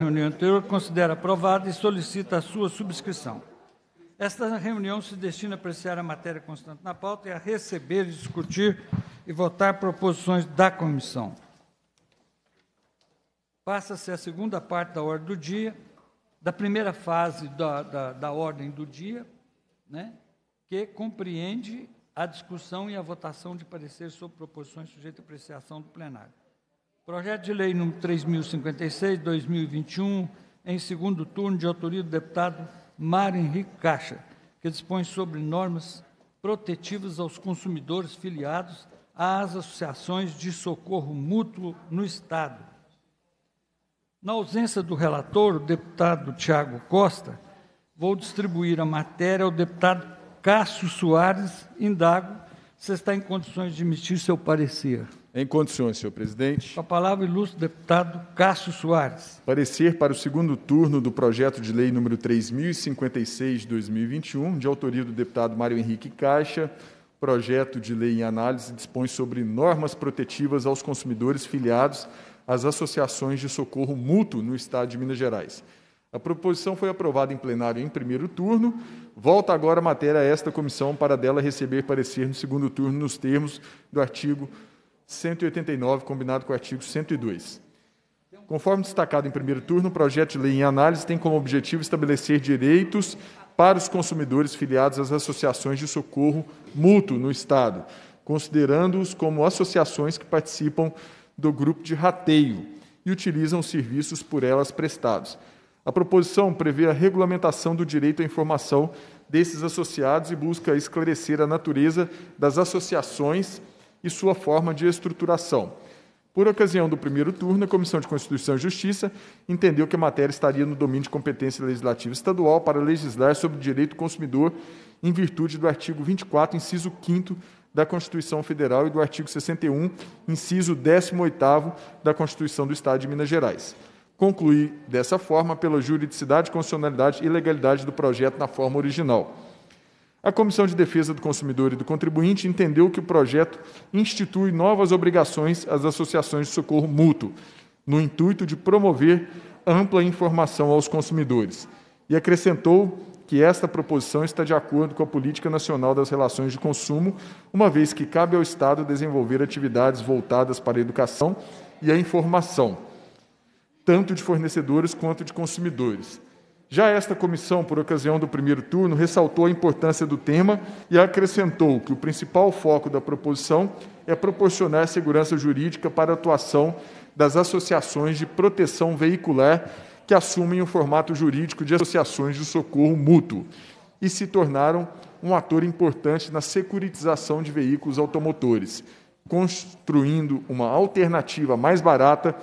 reunião anterior considera aprovada e solicita a sua subscrição. Esta reunião se destina a apreciar a matéria constante na pauta e a receber, discutir e votar proposições da comissão. Passa-se a segunda parte da ordem do dia, da primeira fase da, da, da ordem do dia, né, que compreende a discussão e a votação de pareceres sobre proposições sujeitas à apreciação do plenário. Projeto de Lei nº 3056, 2021, em segundo turno, de autoria do deputado Mário Henrique Caixa, que dispõe sobre normas protetivas aos consumidores filiados às associações de socorro mútuo no Estado. Na ausência do relator, o deputado Tiago Costa, vou distribuir a matéria ao deputado Cássio Soares. Indago se está em condições de emitir seu parecer. Em condições, senhor presidente. Com a palavra, ilustre deputado Cássio Soares. Parecer para o segundo turno do projeto de lei número 3056/2021, de autoria do deputado Mário Henrique Caixa. Projeto de lei em análise dispõe sobre normas protetivas aos consumidores filiados às associações de socorro mútuo no estado de Minas Gerais. A proposição foi aprovada em plenário em primeiro turno. Volta agora a matéria a esta comissão para dela receber parecer no segundo turno nos termos do artigo 189, combinado com o artigo 102. Conforme destacado em primeiro turno, o projeto de lei em análise tem como objetivo estabelecer direitos para os consumidores filiados às associações de socorro mútuo no Estado, considerando-os como associações que participam do grupo de rateio e utilizam os serviços por elas prestados. A proposição prevê a regulamentação do direito à informação desses associados e busca esclarecer a natureza das associações e sua forma de estruturação. Por ocasião do primeiro turno, a Comissão de Constituição e Justiça entendeu que a matéria estaria no domínio de competência legislativa estadual para legislar sobre o direito do consumidor em virtude do artigo 24, inciso 5 da Constituição Federal e do artigo 61, inciso 18 da Constituição do Estado de Minas Gerais. Concluí dessa forma pela juridicidade, constitucionalidade e legalidade do projeto na forma original. A Comissão de Defesa do Consumidor e do Contribuinte entendeu que o projeto institui novas obrigações às associações de socorro mútuo, no intuito de promover ampla informação aos consumidores, e acrescentou que esta proposição está de acordo com a Política Nacional das Relações de Consumo, uma vez que cabe ao Estado desenvolver atividades voltadas para a educação e a informação, tanto de fornecedores quanto de consumidores. Já esta comissão, por ocasião do primeiro turno, ressaltou a importância do tema e acrescentou que o principal foco da proposição é proporcionar segurança jurídica para a atuação das associações de proteção veicular que assumem o formato jurídico de associações de socorro mútuo e se tornaram um ator importante na securitização de veículos automotores, construindo uma alternativa mais barata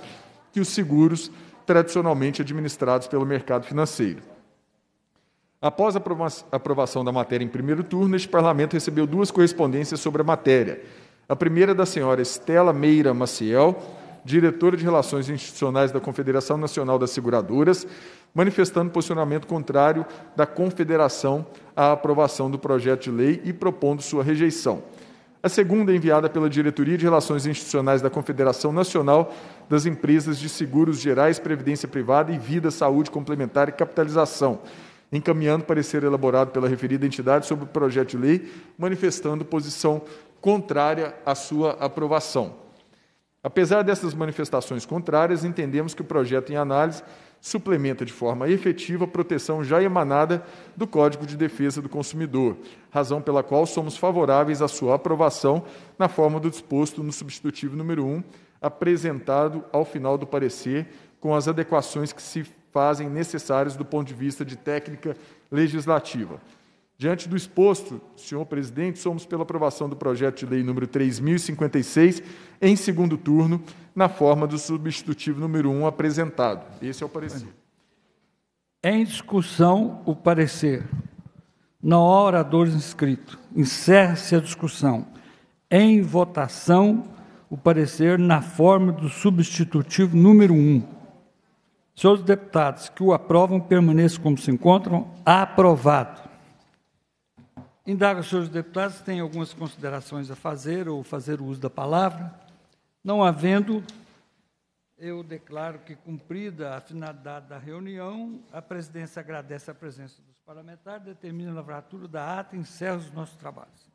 que os seguros tradicionalmente administrados pelo mercado financeiro. Após a aprovação da matéria em primeiro turno, este parlamento recebeu duas correspondências sobre a matéria. A primeira é da senhora Estela Meira Maciel, diretora de Relações Institucionais da Confederação Nacional das Seguradoras, manifestando posicionamento contrário da Confederação à aprovação do projeto de lei e propondo sua rejeição a segunda é enviada pela Diretoria de Relações Institucionais da Confederação Nacional das Empresas de Seguros Gerais, Previdência Privada e Vida, Saúde Complementar e Capitalização, encaminhando parecer elaborado pela referida entidade sobre o projeto de lei, manifestando posição contrária à sua aprovação. Apesar dessas manifestações contrárias, entendemos que o projeto em análise suplementa de forma efetiva a proteção já emanada do Código de Defesa do Consumidor, razão pela qual somos favoráveis à sua aprovação na forma do disposto no substitutivo número 1, apresentado ao final do parecer, com as adequações que se fazem necessárias do ponto de vista de técnica legislativa. Diante do exposto, senhor presidente, somos pela aprovação do projeto de lei número 3056, em segundo turno, na forma do substitutivo número 1 apresentado. Esse é o parecer. Em discussão, o parecer. Não há oradores inscritos. Encerre-se a discussão. Em votação, o parecer na forma do substitutivo número 1. Senhores deputados que o aprovam, permaneçam como se encontram. Aprovado. Indago senhores deputados se têm algumas considerações a fazer ou fazer uso da palavra. Não havendo, eu declaro que, cumprida a finalidade da reunião, a presidência agradece a presença dos parlamentares, determina a lavratura da ata e encerra os nossos trabalhos.